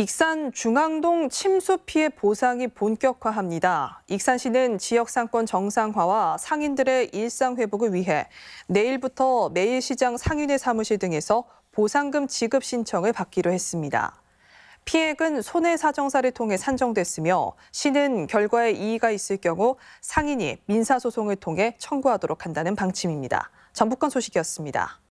익산 중앙동 침수 피해 보상이 본격화합니다. 익산시는 지역 상권 정상화와 상인들의 일상 회복을 위해 내일부터 매일시장 상인회 사무실 등에서 보상금 지급 신청을 받기로 했습니다. 피해액은 손해사정사를 통해 산정됐으며 시는 결과에 이의가 있을 경우 상인이 민사소송을 통해 청구하도록 한다는 방침입니다. 전북권 소식이었습니다.